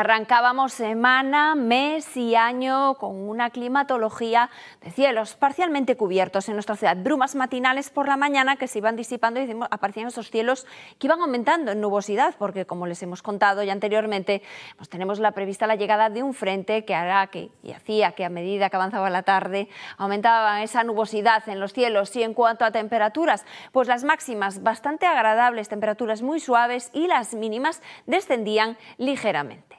Arrancábamos semana, mes y año con una climatología de cielos parcialmente cubiertos en nuestra ciudad. Brumas matinales por la mañana que se iban disipando y aparecían esos cielos que iban aumentando en nubosidad, porque como les hemos contado ya anteriormente, pues tenemos la prevista la llegada de un frente que hará que y hacía que a medida que avanzaba la tarde aumentaba esa nubosidad en los cielos. Y en cuanto a temperaturas, pues las máximas bastante agradables, temperaturas muy suaves y las mínimas descendían ligeramente.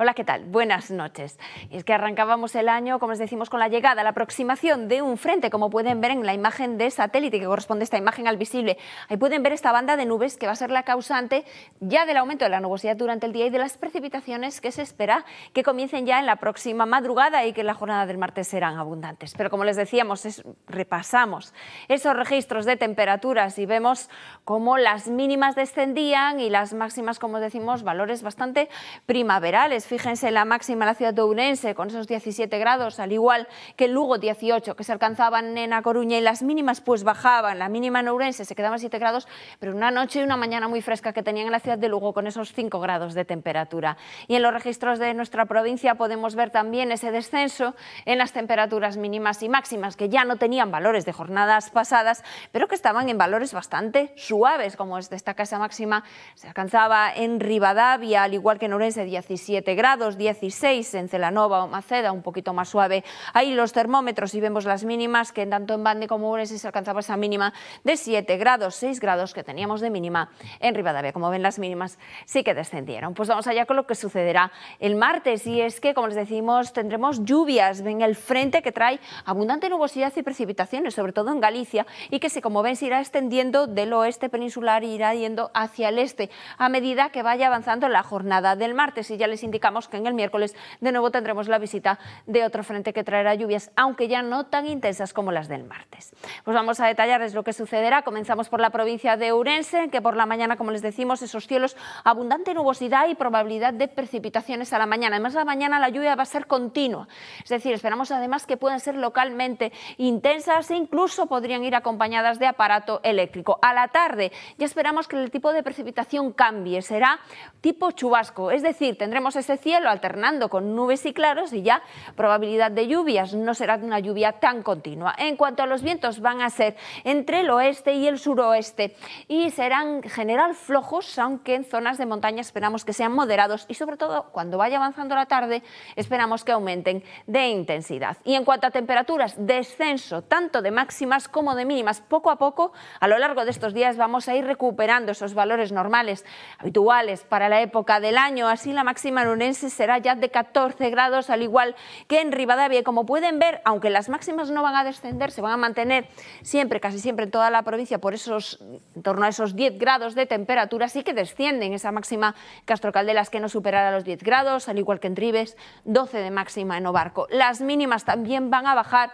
Hola, ¿qué tal? Buenas noches. es que arrancábamos el año, como les decimos, con la llegada, la aproximación de un frente, como pueden ver en la imagen de satélite que corresponde esta imagen al visible. Ahí pueden ver esta banda de nubes que va a ser la causante ya del aumento de la nubosidad durante el día y de las precipitaciones que se espera que comiencen ya en la próxima madrugada y que en la jornada del martes serán abundantes. Pero como les decíamos, repasamos esos registros de temperaturas y vemos cómo las mínimas descendían y las máximas, como decimos, valores bastante primaverales fíjense la máxima en la ciudad de Ourense... con esos 17 grados, al igual que en Lugo 18 que se alcanzaban en A Coruña y las mínimas pues bajaban, la mínima en Ourense se quedaba a 7 grados, pero una noche y una mañana muy fresca que tenían en la ciudad de Lugo con esos 5 grados de temperatura. Y en los registros de nuestra provincia podemos ver también ese descenso en las temperaturas mínimas y máximas que ya no tenían valores de jornadas pasadas, pero que estaban en valores bastante suaves, como es destaca esa máxima, se alcanzaba en Rivadavia, al igual que en Ourense 17 grados grados, 16 en Celanova o Maceda, un poquito más suave. Ahí los termómetros y vemos las mínimas que tanto en Bande como Urense se alcanzaba esa mínima de 7 grados, 6 grados que teníamos de mínima en Rivadavia. Como ven, las mínimas sí que descendieron. Pues vamos allá con lo que sucederá el martes y es que, como les decimos, tendremos lluvias. en el frente que trae abundante nubosidad y precipitaciones, sobre todo en Galicia, y que, como ven, se irá extendiendo del oeste peninsular e irá yendo hacia el este a medida que vaya avanzando la jornada del martes. Y ya les indicamos que en el miércoles de nuevo tendremos la visita de otro frente que traerá lluvias, aunque ya no tan intensas como las del martes. Pues vamos a detallarles lo que sucederá. Comenzamos por la provincia de Urense, que por la mañana, como les decimos, esos cielos, abundante nubosidad y probabilidad de precipitaciones a la mañana. Además, la mañana la lluvia va a ser continua. Es decir, esperamos además que puedan ser localmente intensas e incluso podrían ir acompañadas de aparato eléctrico. A la tarde ya esperamos que el tipo de precipitación cambie. Será tipo chubasco, es decir, tendremos cielo alternando con nubes y claros y ya probabilidad de lluvias. No será una lluvia tan continua. En cuanto a los vientos, van a ser entre el oeste y el suroeste y serán general flojos, aunque en zonas de montaña esperamos que sean moderados y sobre todo cuando vaya avanzando la tarde esperamos que aumenten de intensidad. Y en cuanto a temperaturas, descenso tanto de máximas como de mínimas. Poco a poco, a lo largo de estos días vamos a ir recuperando esos valores normales, habituales para la época del año. Así la máxima en será ya de 14 grados, al igual que en Rivadavia. como pueden ver, aunque las máximas no van a descender, se van a mantener siempre, casi siempre en toda la provincia, por esos, en torno a esos 10 grados de temperatura, sí que descienden esa máxima Castrocaldelas que no superará los 10 grados, al igual que en Tribes, 12 de máxima en Obarco. Las mínimas también van a bajar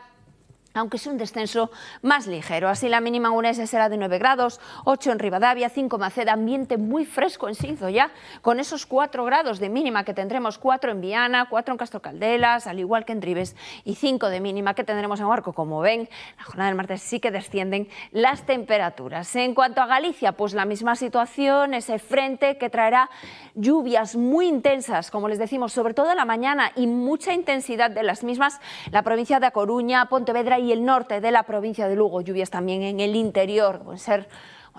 aunque es un descenso más ligero. Así la mínima unesa será de 9 grados, 8 en Rivadavia, 5 en Maceda, ambiente muy fresco en Sinzo ya, con esos 4 grados de mínima que tendremos, 4 en Viana, 4 en Castrocaldelas, al igual que en Trives, y 5 de mínima que tendremos en Huarco. Como ven, la jornada del martes sí que descienden las temperaturas. En cuanto a Galicia, pues la misma situación, ese frente que traerá lluvias muy intensas, como les decimos, sobre todo en la mañana, y mucha intensidad de las mismas, la provincia de A Coruña, Pontevedra y el norte de la provincia de Lugo, lluvias también en el interior,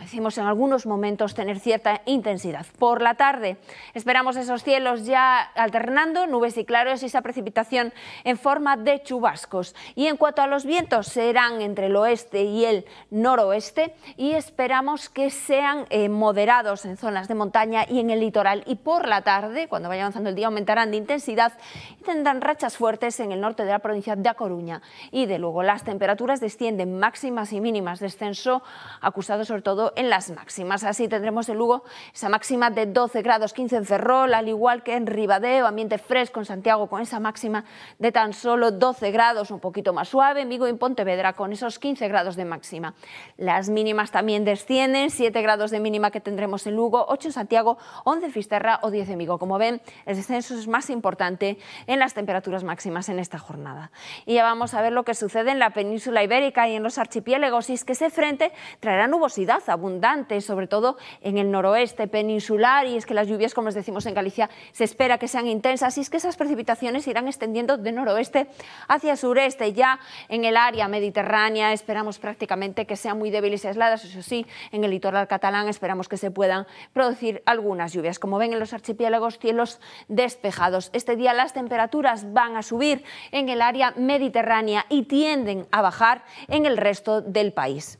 decimos, en algunos momentos tener cierta intensidad. Por la tarde esperamos esos cielos ya alternando, nubes y claros y esa precipitación en forma de chubascos. Y en cuanto a los vientos, serán entre el oeste y el noroeste y esperamos que sean eh, moderados en zonas de montaña y en el litoral. Y por la tarde, cuando vaya avanzando el día, aumentarán de intensidad y tendrán rachas fuertes en el norte de la provincia de A Coruña. Y de luego las temperaturas descienden máximas y mínimas, descenso acusado sobre todo en las máximas. Así tendremos en Lugo esa máxima de 12 grados 15 en Ferrol, al igual que en Ribadeo, ambiente fresco en Santiago con esa máxima de tan solo 12 grados, un poquito más suave, en Vigo y en Pontevedra con esos 15 grados de máxima. Las mínimas también descienden, 7 grados de mínima que tendremos en Lugo, 8 en Santiago, 11 en Fisterra o 10 en Vigo. Como ven, el descenso es más importante en las temperaturas máximas en esta jornada. Y ya vamos a ver lo que sucede en la península ibérica y en los archipiélagos, y es que ese frente traerá nubosidad a abundantes, sobre todo en el noroeste peninsular, y es que las lluvias, como les decimos en Galicia, se espera que sean intensas, y es que esas precipitaciones irán extendiendo de noroeste hacia sureste, ya en el área mediterránea esperamos prácticamente que sean muy débiles y aisladas, eso sí, en el litoral catalán esperamos que se puedan producir algunas lluvias. Como ven en los archipiélagos, cielos despejados. Este día las temperaturas van a subir en el área mediterránea y tienden a bajar en el resto del país.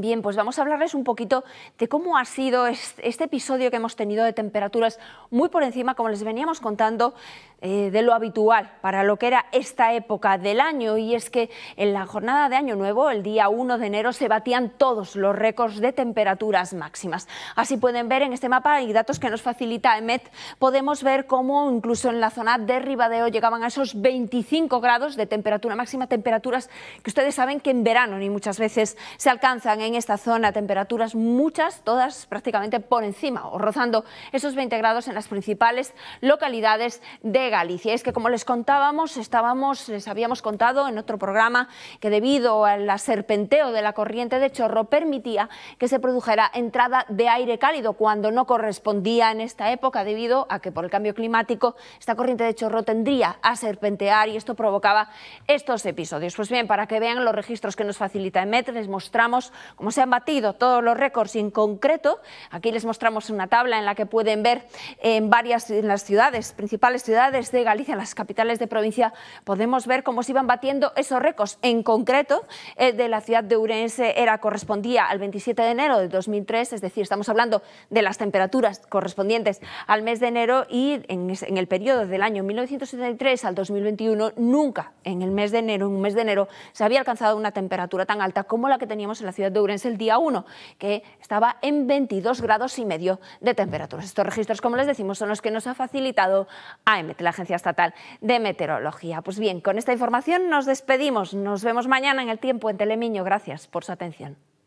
Bien, pues vamos a hablarles un poquito de cómo ha sido este episodio que hemos tenido de temperaturas muy por encima, como les veníamos contando, eh, de lo habitual para lo que era esta época del año. Y es que en la jornada de Año Nuevo, el día 1 de enero, se batían todos los récords de temperaturas máximas. Así pueden ver en este mapa y datos que nos facilita EMET, podemos ver cómo incluso en la zona de Ribadeo llegaban a esos 25 grados de temperatura máxima, temperaturas que ustedes saben que en verano ni muchas veces se alcanzan. ¿eh? en esta zona temperaturas muchas, todas prácticamente por encima o rozando esos 20 grados en las principales localidades de Galicia. Es que como les contábamos, estábamos, les habíamos contado en otro programa que debido al serpenteo de la corriente de chorro permitía que se produjera entrada de aire cálido cuando no correspondía en esta época debido a que por el cambio climático esta corriente de chorro tendría a serpentear y esto provocaba estos episodios. Pues bien, para que vean los registros que nos facilita EMET, les mostramos cómo se han batido todos los récords en concreto. Aquí les mostramos una tabla en la que pueden ver en varias en las ciudades, principales ciudades de Galicia, en las capitales de provincia, podemos ver cómo se iban batiendo esos récords. En concreto, el de la ciudad de Urense era, correspondía al 27 de enero de 2003, es decir, estamos hablando de las temperaturas correspondientes al mes de enero y en, el periodo del año 1973 al 2021, nunca en el mes de enero, en un mes de enero, se había alcanzado una temperatura tan alta como la que teníamos en la ciudad de Urense el día 1, que estaba en 22 grados y medio de temperatura. Estos registros, como les decimos, son los que nos ha facilitado AEMET, la Agencia Estatal de Meteorología. Pues bien, con esta información nos despedimos. Nos vemos mañana en el tiempo en Telemiño. Gracias por su atención.